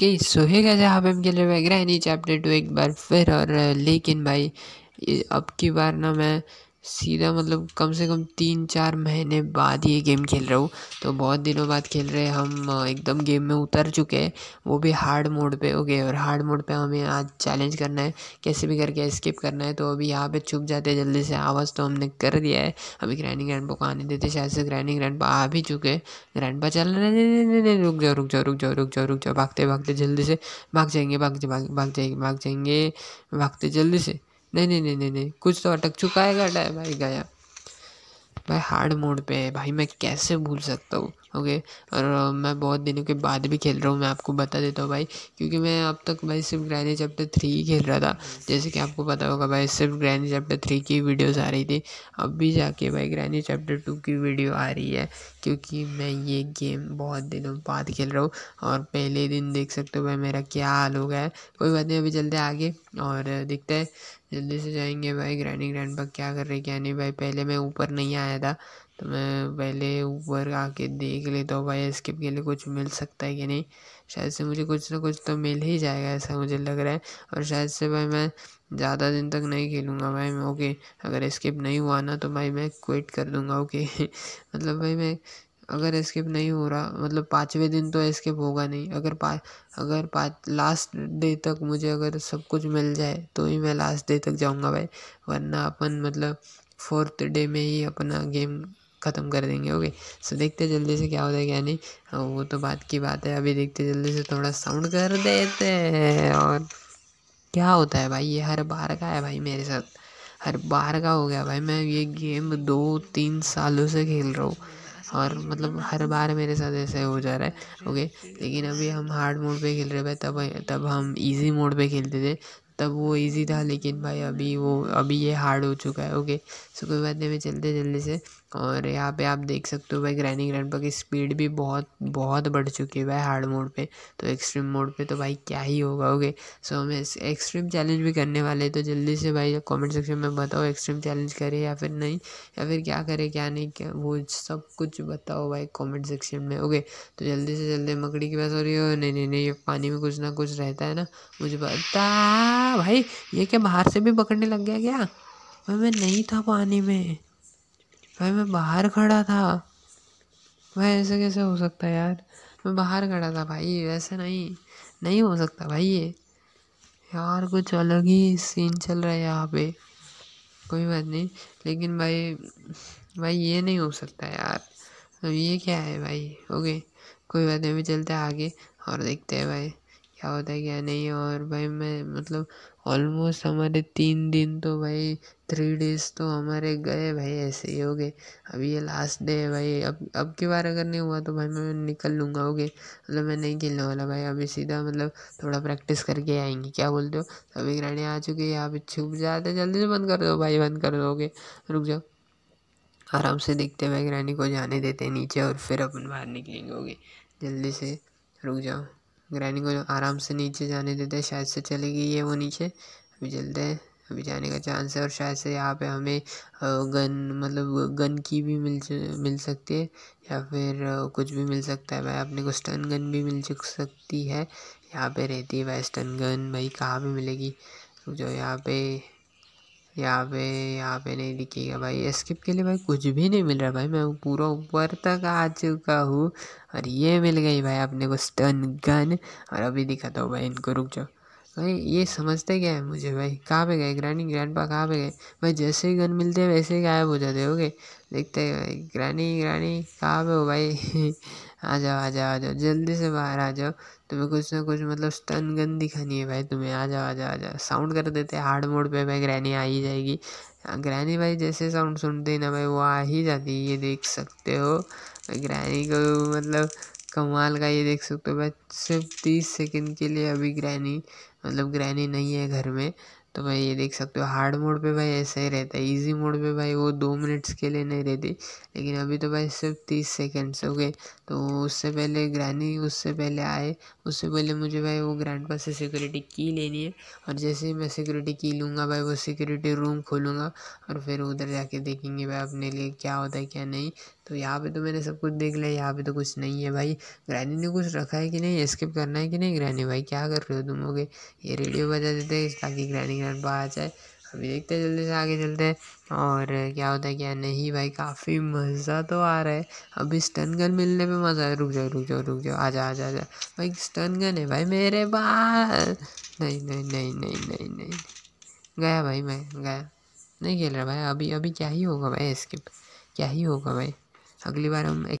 कि सोहेगा जहाँ पे हम खेल रहे वगैरह नीचे अपडेट टू एक बार फिर और लेकिन भाई अब की बार ना मैं सीधा मतलब कम से कम तीन चार महीने बाद ये गेम खेल रहा हूँ तो बहुत दिनों बाद खेल रहे हम एकदम गेम में उतर चुके हैं वो भी हार्ड मोड पे हो और हार्ड मोड पे हमें आज चैलेंज करना है कैसे भी करके स्किप करना है तो अभी यहाँ पे छुप जाते हैं जल्दी से आवाज़ तो हमने कर दिया है अभी ग्रैंडी ग्रैंड को आने देते शायद से ग्रैंडी ग्रैंड आ भी चुके ग्रैंड पा चल रहे रुक जाओ रुक जाओ रुक जाओ रुक जाओ रुक जाओ भागते भागते जल्दी से भाग जाएंगे भाग भाग जाएंगे भाग जाएंगे भागते जल्दी से नहीं नहीं नहीं नहीं नहीं कुछ तो अटक चुका है भाई गया भाई हार्ड मोड पे है भाई मैं कैसे भूल सकता हूँ ओके और मैं बहुत दिनों के बाद भी खेल रहा हूँ मैं आपको बता देता हूँ भाई क्योंकि मैं अब तक भाई सिर्फ ग्रैनी चैप्टर थ्री ही खेल रहा था जैसे कि आपको पता होगा भाई सिर्फ ग्रैनी चैप्टर थ्री की वीडियोज़ आ रही थी अब भी जाके भाई ग्रैनी चैप्टर टू की वीडियो आ रही है क्योंकि मैं ये गेम बहुत दिनों बाद खेल रहा हूँ और पहले दिन देख सकते हो भाई मेरा क्या हाल हो गया है कोई बात नहीं अभी जल्दी आगे और दिखता है जल्दी से जाएंगे भाई ग्रैनी ग्रैंड क्या कर रहे क्या नहीं भाई पहले मैं ऊपर नहीं आया था तो मैं पहले ऊपर आके देख लेता हूँ भाई स्किप के लिए कुछ मिल सकता है कि नहीं शायद से मुझे कुछ ना कुछ तो मिल ही जाएगा ऐसा मुझे लग रहा है और शायद से भाई मैं ज़्यादा दिन तक नहीं खेलूँगा भाई मैं ओके अगर स्किप नहीं हुआ ना तो भाई मैं क्विट कर दूँगा ओके मतलब भाई मैं अगर स्किप नहीं हो रहा मतलब पाँचवें दिन तो स्किप होगा नहीं अगर पा अगर पाँच लास्ट डे तक मुझे अगर सब कुछ मिल जाए तो ही मैं लास्ट डे तक जाऊँगा भाई वरना अपन मतलब फोर्थ डे में ही अपना गेम ख़त्म कर देंगे ओके सो देखते जल्दी से क्या होता है क्या नहीं हाँ, वो तो बात की बात है अभी देखते जल्दी से थोड़ा साउंड कर देते हैं और क्या होता है भाई ये हर बार का है भाई मेरे साथ हर बार का हो गया भाई मैं ये गेम दो तीन सालों से खेल रहा हूँ और मतलब हर बार मेरे साथ ऐसे हो जा रहा है ओके लेकिन अभी हम हार्ड मोड पे खेल रहे भाई तब तब हम इजी मोड पे खेलते थे तब वो इजी था लेकिन भाई अभी वो अभी ये हार्ड हो चुका है ओके सो कोई बात नहीं मैं चलते जल्दी से और यहाँ पे आप देख सकते हो भाई ग्रैनी ग्रैंडपा की स्पीड भी बहुत बहुत बढ़ चुकी है भाई हार्ड मोड पे तो एक्सट्रीम मोड पे तो भाई क्या ही होगा ओके सो हमें एक्सट्रीम चैलेंज भी करने वाले हैं तो जल्दी से भाई कमेंट सेक्शन में बताओ एक्सट्रीम चैलेंज करें या फिर नहीं या फिर क्या करें क्या नहीं क्या वो सब कुछ बताओ भाई कॉमेंट सेक्शन में ओके तो जल्दी से जल्दी मकड़ी के पास और ये नहीं नहीं नहीं ये पानी में कुछ ना कुछ रहता है ना मुझे पता भाई ये क्या बाहर से भी पकड़ने लग गया क्या भाई मैं नहीं था पानी में भाई मैं बाहर खड़ा था भाई ऐसे कैसे हो सकता है यार मैं बाहर खड़ा था भाई ऐसे नहीं नहीं हो सकता भाई ये यार कुछ अलग ही सीन चल रहा है यहाँ पे कोई बात नहीं लेकिन भाई भाई ये नहीं हो सकता यार अब ये क्या है भाई ओके कोई बात नहीं अभी चलते आगे और देखते हैं भाई क्या होता है क्या नहीं और भाई मैं मतलब ऑलमोस्ट हमारे तीन दिन तो भाई थ्री डेज तो हमारे गए भाई ऐसे ही हो गए अब ये लास्ट डे है भाई अब अब की बार अगर नहीं हुआ तो भाई मैं निकल लूँगा ओके मतलब मैं नहीं खेलने वाला भाई अभी सीधा मतलब थोड़ा प्रैक्टिस करके आएंगे क्या बोलते हो सभी ग्राणी आ चुकी है यहाँ पे छुप जाते तो जल्दी से बंद कर दो भाई बंद कर दो ओके रुक जाओ आराम से देखते हैं भाई रानी को जाने देते हैं नीचे और फिर अपन बाहर निकलेंगे ओके जल्दी से रुक जाओ ग्राइंडिंग को आराम से नीचे जाने देते हैं शायद से चली गई है वो नीचे अभी चलते हैं अभी जाने का चांस है और शायद से यहाँ पे हमें गन मतलब गन की भी मिल मिल सकती है या फिर कुछ भी मिल सकता है भाई अपने को स्टन गन भी मिल सकती है यहाँ पे रहती है भाई स्टन गन भाई कहाँ पर मिलेगी जो यहाँ पे यहाँ पे यहाँ पे नहीं दिखेगा भाई स्किप के लिए भाई कुछ भी नहीं मिल रहा भाई मैं पूरा ऊपर तक आ चुका हूँ और ये मिल गई भाई अपने को स्टन गन और अभी दिखाता हूँ भाई इनको रुक जाओ भाई ये समझते क्या है मुझे भाई कहाँ पे गए ग्रैनी ग्रैंड पा कहाँ पे गए भाई जैसे ही गन मिलते हैं वैसे ही गायब हो जाते गए देखते हैं भाई ग्रैनी ग्रैनी कहाँ पे हो भाई आ जाओ आ जाओ आ जाओ जल्दी से बाहर आ जाओ तुम्हें कुछ ना कुछ मतलब स्टन गन दिखानी है भाई तुम्हें आ जाओ आ जाओ आ जाओ साउंड कर देते हार्ड मोड पे भाई ग्रैनी आ ही जाएगी ग्रैनी भाई जैसे साउंड सुनते ही ना भाई वो आ ही जाती है ये देख सकते हो ग्रैनी को मतलब कमाल का ये देख सकते हो भाई सिर्फ तीस सेकेंड के लिए अभी ग्रैनी मतलब ग्रैनी नहीं है घर में तो भाई ये देख सकते हो हार्ड मोड पे भाई ऐसा ही रहता है इजी मोड पे भाई वो दो मिनट्स के लिए नहीं रहती लेकिन अभी तो भाई सिर्फ तीस सेकेंड्स हो गए तो उससे पहले ग्रैनी उससे पहले आए उससे पहले मुझे भाई वो ग्रैंड पास से सिक्योरिटी की लेनी है और जैसे ही मैं सिक्योरिटी की लूँगा भाई वो सिक्योरिटी रूम खोलूँगा और फिर उधर जाके देखेंगे भाई अपने लिए क्या होता है क्या नहीं तो यहाँ पे तो मैंने सब कुछ देख लिया यहाँ पे तो कुछ नहीं है भाई ग्रैनी ने कुछ रखा है कि नहीं स्किप करना है कि नहीं ग्रैनी भाई क्या कर रहे हो तुम हो ये रेडियो बजा देते ताकि ग्रैनी मिनट बाद आ जाए अभी देखते हैं जल्दी से आगे चलते हैं और क्या होता है क्या नहीं भाई काफ़ी मज़ा तो आ रहा है अभी स्टन गन मिलने पे मज़ा है रुक जाओ रुक जाओ रुक जाओ आ आजा आजा भाई स्टन गन है भाई मेरे पास नहीं नहीं नहीं नहीं नहीं नहीं गया भाई मैं गया नहीं खेल रहा भाई अभी अभी क्या ही होगा भाई स्किप क्या ही होगा भाई अगली बार हम